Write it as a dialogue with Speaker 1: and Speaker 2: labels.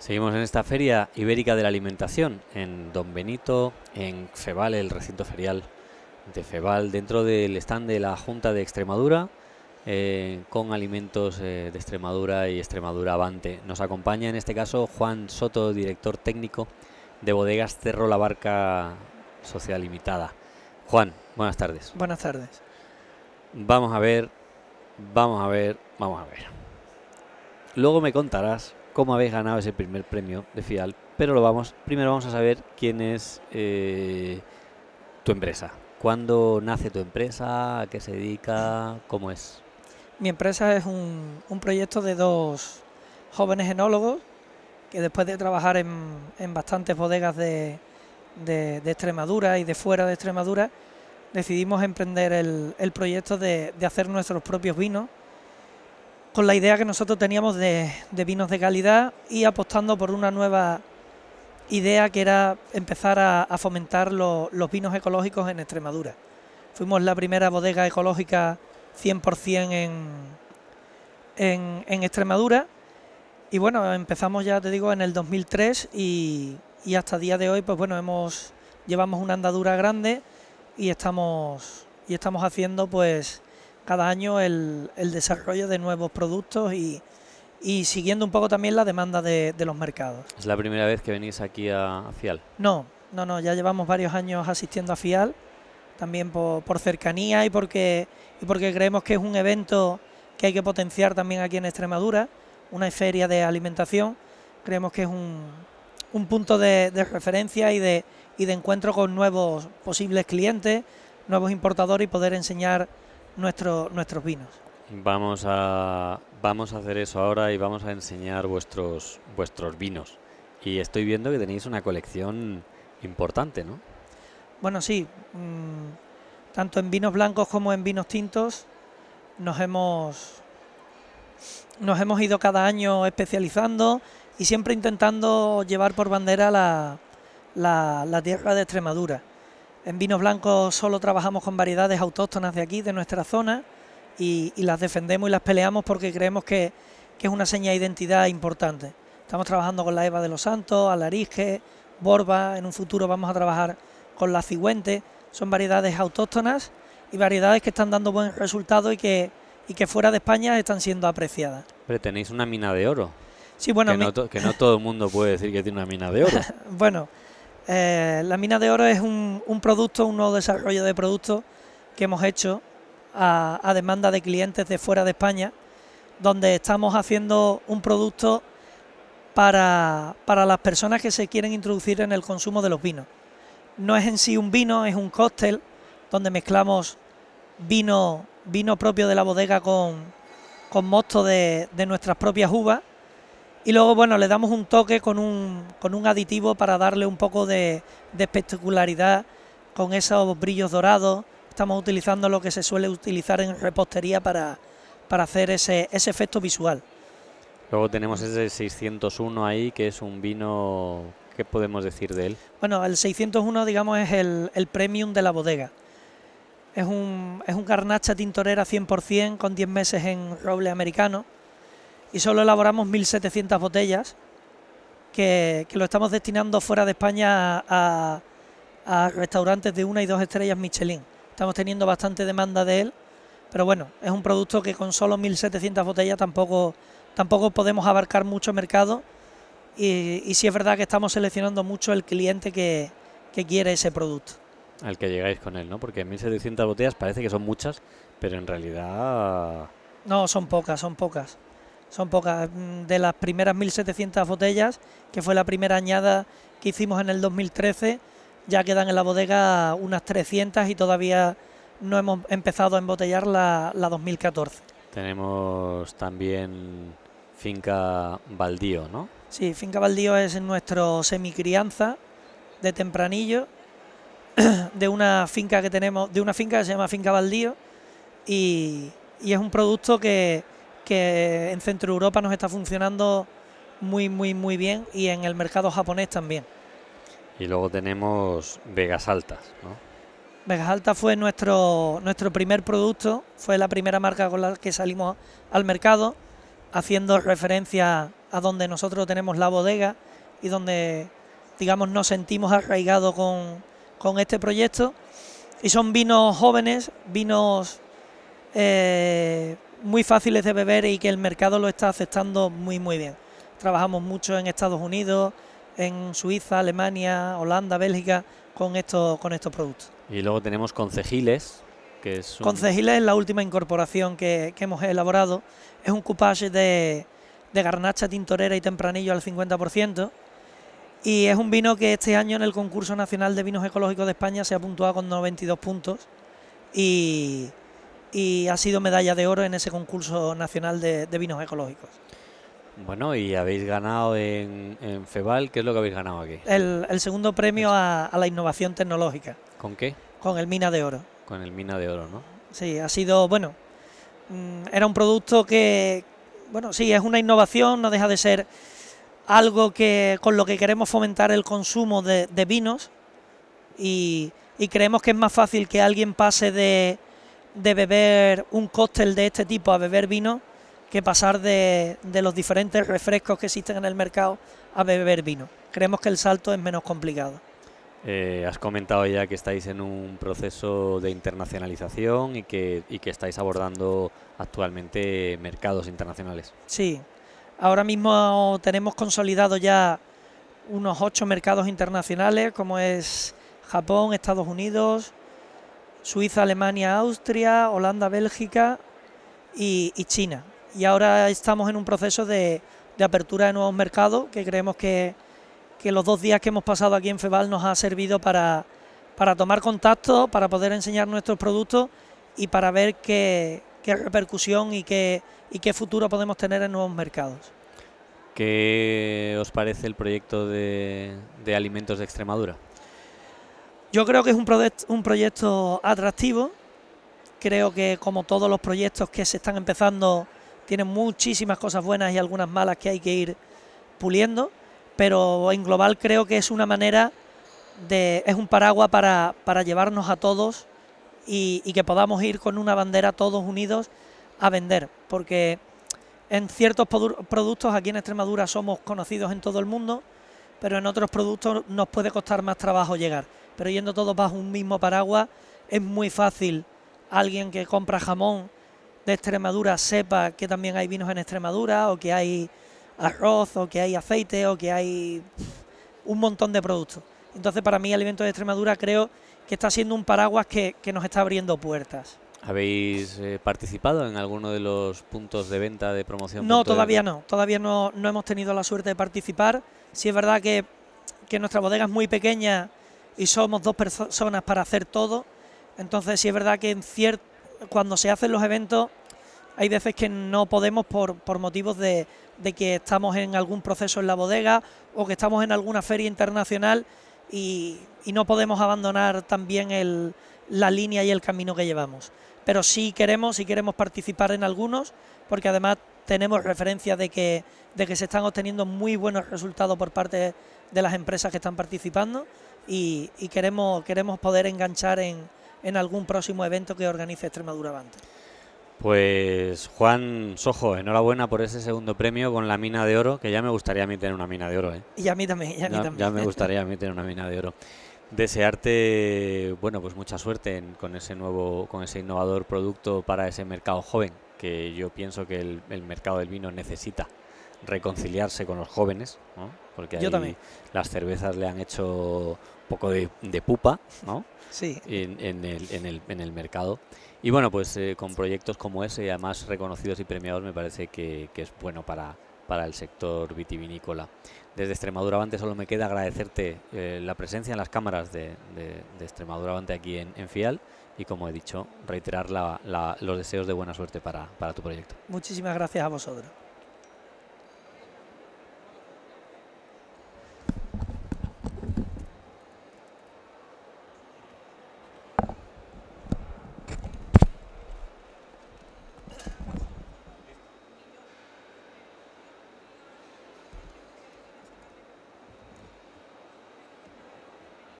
Speaker 1: Seguimos en esta Feria Ibérica de la Alimentación, en Don Benito, en Febal, el recinto ferial de Febal, dentro del stand de la Junta de Extremadura, eh, con alimentos eh, de Extremadura y Extremadura Avante. Nos acompaña en este caso Juan Soto, director técnico de Bodegas Cerro La Barca Sociedad Limitada. Juan, buenas tardes.
Speaker 2: Buenas tardes.
Speaker 1: Vamos a ver, vamos a ver, vamos a ver. Luego me contarás cómo habéis ganado ese primer premio de FIAL, pero lo vamos, primero vamos a saber quién es eh, tu empresa. ¿Cuándo nace tu empresa? ¿A qué se dedica? ¿Cómo es?
Speaker 2: Mi empresa es un, proyecto de dos jóvenes enólogos que después de trabajar en, bastantes bodegas de, Extremadura y de fuera de Extremadura, decidimos emprender el, proyecto de hacer nuestros propios vinos con la idea que nosotros teníamos de, vinos de calidad y apostando por una nueva idea que era empezar a, fomentar los vinos ecológicos en Extremadura. Fuimos la primera bodega ecológica 100% en, en, en, Extremadura y bueno, empezamos ya, te digo, en el 2003 y, hasta día de hoy, pues bueno, hemos llevamos una andadura grande y estamos, y estamos haciendo pues cada año el, desarrollo de nuevos productos y, siguiendo un poco también la demanda de, los mercados.
Speaker 1: ¿Es la primera vez que venís aquí a, FIAL?
Speaker 2: No, no, no, ya llevamos varios años asistiendo a FIAL, también por, cercanía y porque, y porque creemos que es un evento que hay que potenciar también aquí en Extremadura, una feria de alimentación, creemos que es un, punto de, de, referencia y de, y de encuentro con nuevos posibles clientes, nuevos importadores y poder enseñar nuestros vinos.
Speaker 1: Vamos a, vamos a hacer eso ahora y vamos a enseñar vuestros, vuestros vinos. Y estoy viendo que tenéis una colección importante, ¿no?
Speaker 2: Bueno, sí. Mm, tanto en vinos blancos como en vinos tintos nos hemos, nos hemos ido cada año especializando y siempre intentando llevar por bandera la tierra de Extremadura. En vinos blancos solo trabajamos con variedades autóctonas de aquí, de nuestra zona, y, las defendemos y las peleamos porque creemos que, es una seña de identidad importante. Estamos trabajando con la Eva de los Santos, Alarisque, Borba, en un futuro vamos a trabajar con la Cigüente. Son variedades autóctonas y variedades que están dando buen resultado y que, y que fuera de España están siendo apreciadas.
Speaker 1: Pero tenéis una mina de oro.
Speaker 2: Sí, bueno, que, no, que no
Speaker 1: todo el mundo puede decir que tiene una mina de oro.
Speaker 2: bueno, eh, la mina de oro es un, producto, un nuevo desarrollo de productos que hemos hecho a, demanda de clientes de fuera de España, donde estamos haciendo un producto para, las personas que se quieren introducir en el consumo de los vinos. No es en sí un vino, es un cóctel donde mezclamos vino, vino propio de la bodega con, con mosto de nuestras propias uvas y luego, bueno, le damos un toque con un, con un aditivo para darle un poco de, espectacularidad con esos brillos dorados. Estamos utilizando lo que se suele utilizar en repostería para, para hacer ese, ese efecto visual.
Speaker 1: Luego tenemos ese 601 ahí, que es un vino... ¿Qué podemos decir de él?
Speaker 2: Bueno, el 601, digamos, es el, premium de la bodega. Es un, es un garnacha tintorera 100% con 10 meses en roble americano y solo elaboramos 1.700 botellas que, que, lo estamos destinando fuera de España a, restaurantes de una y dos estrellas Michelin. Estamos teniendo bastante demanda de él, pero bueno, es un producto que con solo 1.700 botellas tampoco, tampoco podemos abarcar mucho mercado y, y sí es verdad que estamos seleccionando mucho el cliente que, que quiere ese producto.
Speaker 1: Al que llegáis con él, ¿no? Porque 1.700 botellas parece que son muchas, pero en realidad...
Speaker 2: No, son pocas, son pocas son pocas. Mm, de las primeras 1.700 botellas, que fue la primera añada que hicimos en el 2013, ya quedan en la bodega unas 300 y todavía no hemos empezado a embotellar la, 2014.
Speaker 1: Tenemos también finca baldío, ¿no?
Speaker 2: Sí, finca baldío es nuestro semicrianza de tempranillo, de una finca que tenemos, de una finca que se llama finca baldío y, y es un producto que que en Centro Europa nos está funcionando muy, muy, muy bien y en el mercado japonés también.
Speaker 1: Y luego tenemos Vegas Altas, ¿no?
Speaker 2: Vegas Altas fue nuestro, nuestro primer producto, fue la primera marca con la que salimos al mercado, haciendo referencia a donde nosotros tenemos la bodega y donde, digamos, nos sentimos arraigados con, con este proyecto. Y son vinos jóvenes, vinos eh, muy fáciles de beber y que el mercado lo está aceptando muy muy bien. Trabajamos mucho en Estados Unidos, en Suiza, Alemania, Holanda, Bélgica con estos con estos productos.
Speaker 1: Y luego tenemos concejiles, que es Concejiles es la
Speaker 2: última incorporación que, hemos elaborado. Es un coupage de, de garnacha tintorera y tempranillo al 50%. Y es un vino que este año en el concurso nacional de vinos ecológicos de España se ha puntuado con 92 puntos. Y, y ha sido medalla de oro en ese concurso nacional de, vinos ecológicos.
Speaker 1: Bueno, y habéis ganado en, en, FEBAL, ¿qué es lo que habéis ganado aquí?
Speaker 2: El, segundo premio a, la innovación tecnológica. ¿Con qué? Con el Mina de Oro.
Speaker 1: Con el Mina de Oro, ¿no?
Speaker 2: Sí, ha sido, bueno, mm, era un producto que, bueno, sí, es una innovación, no deja de ser algo que con lo que queremos fomentar el consumo de, vinos y creemos que es más fácil que alguien pase de de beber un cóctel de este tipo a beber vino que pasar de, de los diferentes refrescos que existen en el mercado a beber vino. Creemos que el salto es menos complicado.
Speaker 1: Eh, has comentado ya que estáis en un proceso de internacionalización y que, y que estáis abordando actualmente mercados internacionales.
Speaker 2: Sí, ahora mismo tenemos consolidado ya unos ocho mercados internacionales como es Japón, Estados Unidos, Suiza, Alemania, Austria, Holanda, Bélgica y, China. Y ahora estamos en un proceso de, apertura de nuevos mercados que creemos que, los dos días que hemos pasado aquí en Febal nos ha servido para, tomar contacto, para poder enseñar nuestros productos y para ver qué, repercusión y qué, y qué futuro podemos tener en nuevos mercados.
Speaker 1: ¿Qué os parece el proyecto de alimentos de Extremadura?
Speaker 2: Yo creo que es un, proyecto, un proyecto atractivo. Creo que como todos los proyectos que se están empezando, tienen muchísimas cosas buenas y algunas malas que hay que ir puliendo. Pero en global creo que es una manera de. es un paraguas para, llevarnos a todos y que podamos ir con una bandera todos unidos a vender. Porque en ciertos productos aquí en Extremadura somos conocidos en todo el mundo, pero en otros productos nos puede costar más trabajo llegar pero yendo todos bajo un mismo paraguas, es muy fácil alguien que compra jamón de Extremadura sepa que también hay vinos en Extremadura o que hay arroz o que hay aceite o que hay un montón de productos. Entonces para mí Alimento de Extremadura creo que está siendo un paraguas que, nos está abriendo puertas.
Speaker 1: ¿Habéis eh, participado en alguno de los puntos de venta de promoción? No, todavía no.
Speaker 2: Todavía no, no hemos tenido la suerte de participar. Sí es verdad que, que nuestra bodega es muy pequeña y somos dos personas para hacer todo. Entonces sí es verdad que en cierto, cuando se hacen los eventos hay veces que no podemos por, motivos de, de, que estamos en algún proceso en la bodega o que estamos en alguna feria internacional y, no podemos abandonar también el, la línea y el camino que llevamos. Pero sí queremos, sí queremos participar en algunos, porque además tenemos referencia de que, de que se están obteniendo muy buenos resultados por parte de las empresas que están participando y, queremos, queremos poder enganchar en, en algún próximo evento que organice Extremadura Bante.
Speaker 1: Pues Juan Sojo, enhorabuena por ese segundo premio con la mina de oro, que ya me gustaría a mí tener una mina de oro. ¿eh? Y
Speaker 2: a mí también, ya, me
Speaker 1: gustaría a mí tener una mina de oro. Desearte, bueno, pues mucha suerte con ese nuevo, con ese innovador producto para ese mercado joven, que yo pienso que el mercado del vino necesita reconciliarse con los jóvenes, porque las cervezas le han hecho poco de, pupa ¿no? sí. En, el, mercado. Y bueno, pues eh, con proyectos como ese, además reconocidos y premiados, me parece que, es bueno para, para el sector vitivinícola. Desde Extremadura Avante solo me queda agradecerte eh, la presencia en las cámaras de, Extremadura Avante aquí en, Fial y, como he dicho, reiterar los deseos de buena suerte para, para tu proyecto.
Speaker 2: Muchísimas gracias a vosotros.